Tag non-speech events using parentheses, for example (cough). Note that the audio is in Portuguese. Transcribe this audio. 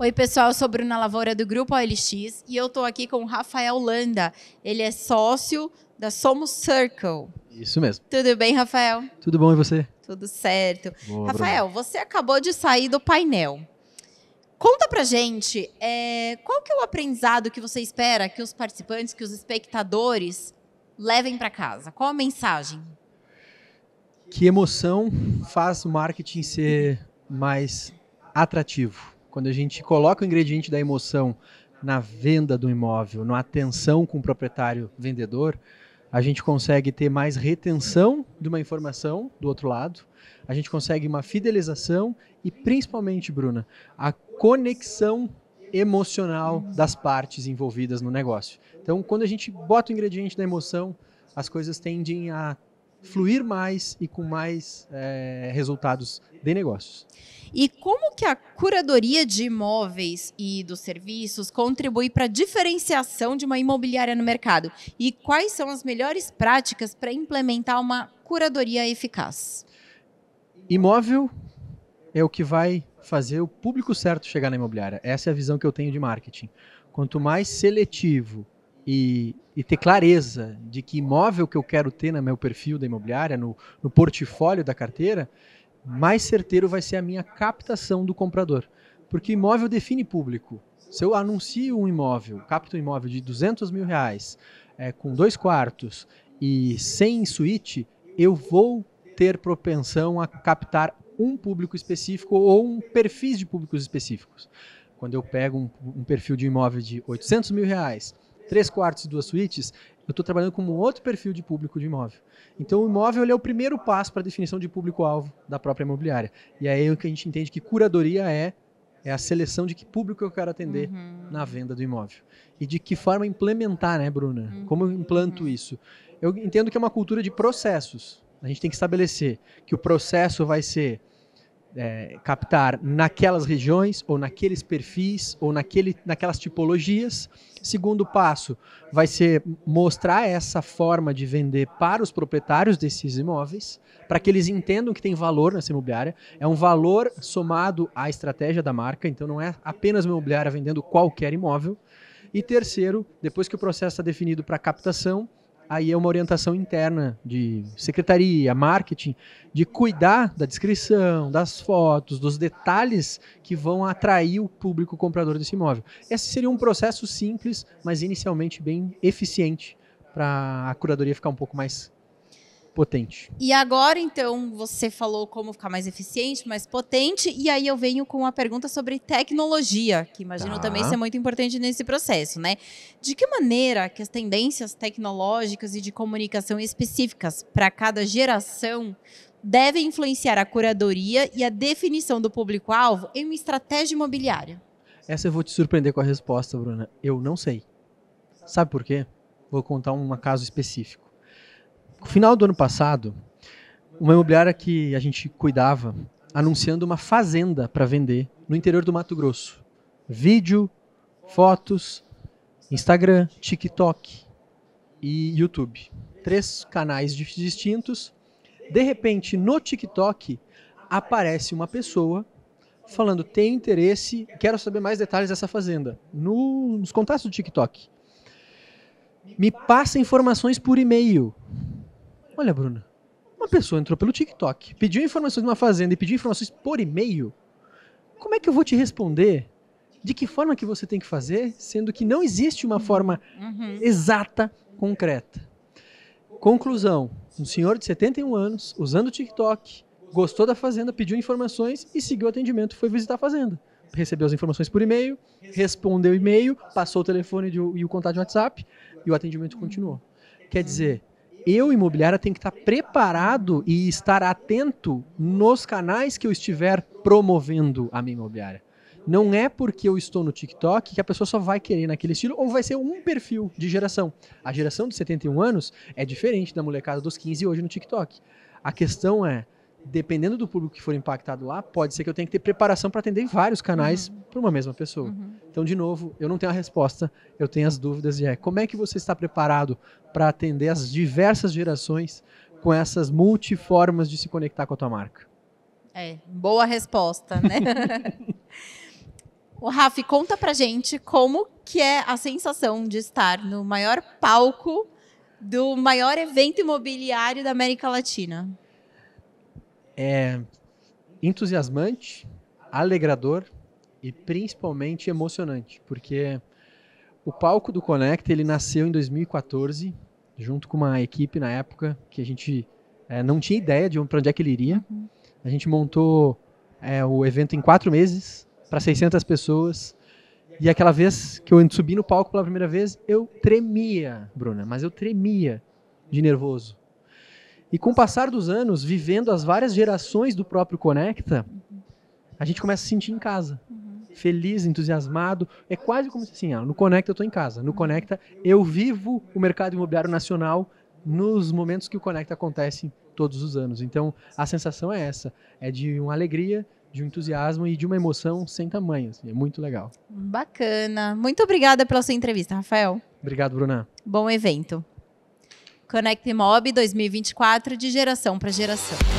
Oi, pessoal, eu sou Bruna Lavoura do Grupo OLX e eu estou aqui com o Rafael Landa. Ele é sócio da Somos Circle. Isso mesmo. Tudo bem, Rafael? Tudo bom e você? Tudo certo. Boa, Rafael, Bruna. você acabou de sair do painel. Conta pra gente é, qual que é o aprendizado que você espera que os participantes, que os espectadores levem para casa? Qual a mensagem? Que emoção faz o marketing ser mais atrativo quando a gente coloca o ingrediente da emoção na venda do imóvel, na atenção com o proprietário vendedor, a gente consegue ter mais retenção de uma informação do outro lado, a gente consegue uma fidelização e principalmente, Bruna, a conexão emocional das partes envolvidas no negócio. Então, quando a gente bota o ingrediente da emoção, as coisas tendem a fluir mais e com mais é, resultados de negócios. E como que a curadoria de imóveis e dos serviços contribui para a diferenciação de uma imobiliária no mercado? E quais são as melhores práticas para implementar uma curadoria eficaz? Imóvel é o que vai fazer o público certo chegar na imobiliária. Essa é a visão que eu tenho de marketing. Quanto mais seletivo, e, e, ter clareza de que imóvel que eu quero ter no meu perfil da imobiliária, no, no portfólio da carteira, mais certeiro vai ser a minha captação do comprador. Porque imóvel define público. Se eu anuncio um imóvel, capto um imóvel de 200 mil reais, é, com dois quartos e sem suíte, eu vou ter propensão a captar um público específico ou um perfis de públicos específicos. Quando eu pego um, um perfil de imóvel de 800 mil reais três quartos e duas suítes, eu estou trabalhando com um outro perfil de público de imóvel. Então, o imóvel é o primeiro passo para a definição de público-alvo da própria imobiliária. E aí é o que a gente entende que curadoria é é a seleção de que público eu quero atender uhum. na venda do imóvel. E de que forma implementar, né, Bruna? Uhum. Como eu implanto uhum. isso? Eu entendo que é uma cultura de processos. A gente tem que estabelecer que o processo vai ser é, captar naquelas regiões, ou naqueles perfis, ou naquele, naquelas tipologias. Segundo passo vai ser mostrar essa forma de vender para os proprietários desses imóveis, para que eles entendam que tem valor nessa imobiliária. É um valor somado à estratégia da marca, então não é apenas uma imobiliária vendendo qualquer imóvel. E terceiro, depois que o processo está é definido para captação, aí é uma orientação interna de secretaria, marketing, de cuidar da descrição, das fotos, dos detalhes que vão atrair o público comprador desse imóvel. Esse seria um processo simples, mas inicialmente bem eficiente para a curadoria ficar um pouco mais potente. E agora, então, você falou como ficar mais eficiente, mais potente, e aí eu venho com uma pergunta sobre tecnologia, que imagino tá. também ser muito importante nesse processo, né? De que maneira que as tendências tecnológicas e de comunicação específicas para cada geração devem influenciar a curadoria e a definição do público-alvo em uma estratégia imobiliária? Essa eu vou te surpreender com a resposta, Bruna. Eu não sei. Sabe por quê? Vou contar um caso específico. No final do ano passado, uma imobiliária que a gente cuidava anunciando uma fazenda para vender no interior do Mato Grosso. Vídeo, fotos, Instagram, TikTok e YouTube. Três canais distintos. De repente, no TikTok aparece uma pessoa falando: "Tem interesse, quero saber mais detalhes dessa fazenda" no, nos contatos do TikTok. Me passa informações por e-mail. Olha, Bruna, uma pessoa entrou pelo TikTok, pediu informações de uma fazenda e pediu informações por e-mail. Como é que eu vou te responder de que forma que você tem que fazer, sendo que não existe uma forma uhum. exata, concreta? Conclusão: um senhor de 71 anos, usando o TikTok, gostou da fazenda, pediu informações e seguiu o atendimento, foi visitar a fazenda. Recebeu as informações por e-mail, respondeu o e-mail, passou o telefone de, e o contato de WhatsApp e o atendimento continuou. Quer dizer, eu, imobiliária, tenho que estar preparado e estar atento nos canais que eu estiver promovendo a minha imobiliária. Não é porque eu estou no TikTok que a pessoa só vai querer naquele estilo ou vai ser um perfil de geração. A geração de 71 anos é diferente da molecada dos 15 hoje no TikTok. A questão é, dependendo do público que for impactado lá, pode ser que eu tenha que ter preparação para atender vários canais uhum. para uma mesma pessoa. Uhum. Então, de novo, eu não tenho a resposta, eu tenho as dúvidas e é como é que você está preparado para atender as diversas gerações com essas multiformas de se conectar com a tua marca? É, boa resposta, né? o (laughs) Rafa, conta pra gente como que é a sensação de estar no maior palco do maior evento imobiliário da América Latina é entusiasmante, alegrador e principalmente emocionante, porque o palco do Connect ele nasceu em 2014 junto com uma equipe na época que a gente é, não tinha ideia de para onde é que ele iria. Uhum. A gente montou é, o evento em quatro meses para 600 pessoas. E aquela vez que eu subi no palco pela primeira vez, eu tremia, Bruna, mas eu tremia de nervoso. E com o passar dos anos, vivendo as várias gerações do próprio Conecta, a gente começa a se sentir em casa. Feliz, entusiasmado. É quase como assim, ah, no Conecta eu estou em casa. No Conecta eu vivo o mercado imobiliário nacional nos momentos que o Conecta acontece todos os anos. Então, a sensação é essa. É de uma alegria, de um entusiasmo e de uma emoção sem tamanho. Assim, é muito legal. Bacana. Muito obrigada pela sua entrevista, Rafael. Obrigado, Bruna. Bom evento. Connect Mob 2024 de geração para geração.